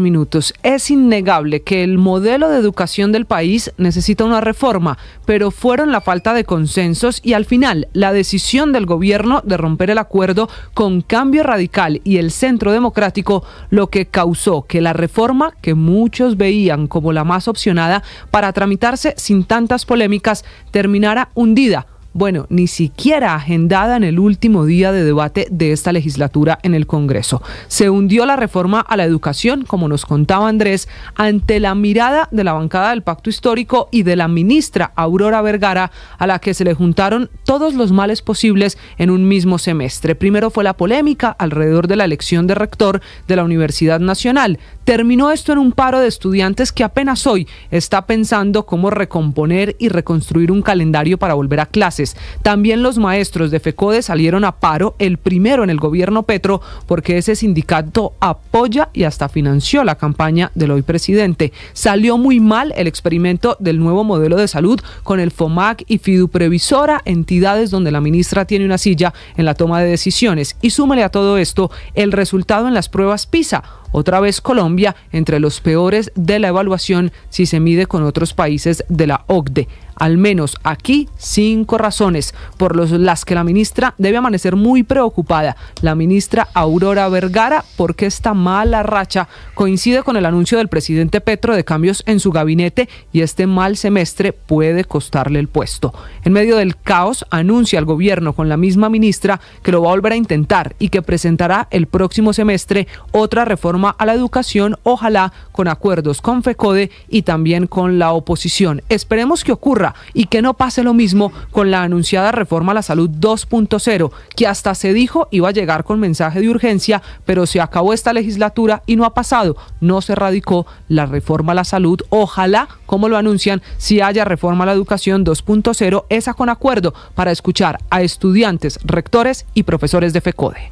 minutos. Es innegable que el modelo de educación del país necesita una reforma, pero fueron la falta de consensos y al final la decisión del gobierno de romper el acuerdo con Cambio Radical y el Centro Democrático lo que causó que la reforma que muchos veían como la más opcionada para tramitarse sin tantas polémicas terminara hundida bueno, ni siquiera agendada en el último día de debate de esta legislatura en el Congreso. Se hundió la reforma a la educación, como nos contaba Andrés, ante la mirada de la bancada del Pacto Histórico y de la ministra Aurora Vergara, a la que se le juntaron todos los males posibles en un mismo semestre. Primero fue la polémica alrededor de la elección de rector de la Universidad Nacional. Terminó esto en un paro de estudiantes que apenas hoy está pensando cómo recomponer y reconstruir un calendario para volver a clases también los maestros de FECODE salieron a paro, el primero en el gobierno Petro, porque ese sindicato apoya y hasta financió la campaña del hoy presidente. Salió muy mal el experimento del nuevo modelo de salud con el FOMAC y Fiduprevisora, entidades donde la ministra tiene una silla en la toma de decisiones. Y súmele a todo esto el resultado en las pruebas PISA otra vez Colombia entre los peores de la evaluación si se mide con otros países de la OCDE. Al menos aquí cinco razones por las que la ministra debe amanecer muy preocupada. La ministra Aurora Vergara, porque esta mala racha coincide con el anuncio del presidente Petro de cambios en su gabinete y este mal semestre puede costarle el puesto. En medio del caos, anuncia el gobierno con la misma ministra que lo va a volver a intentar y que presentará el próximo semestre otra reforma a la educación, ojalá con acuerdos con FECODE y también con la oposición. Esperemos que ocurra y que no pase lo mismo con la anunciada reforma a la salud 2.0, que hasta se dijo iba a llegar con mensaje de urgencia, pero se acabó esta legislatura y no ha pasado. No se radicó la reforma a la salud. Ojalá, como lo anuncian, si haya reforma a la educación 2.0, esa con acuerdo para escuchar a estudiantes, rectores y profesores de FECODE.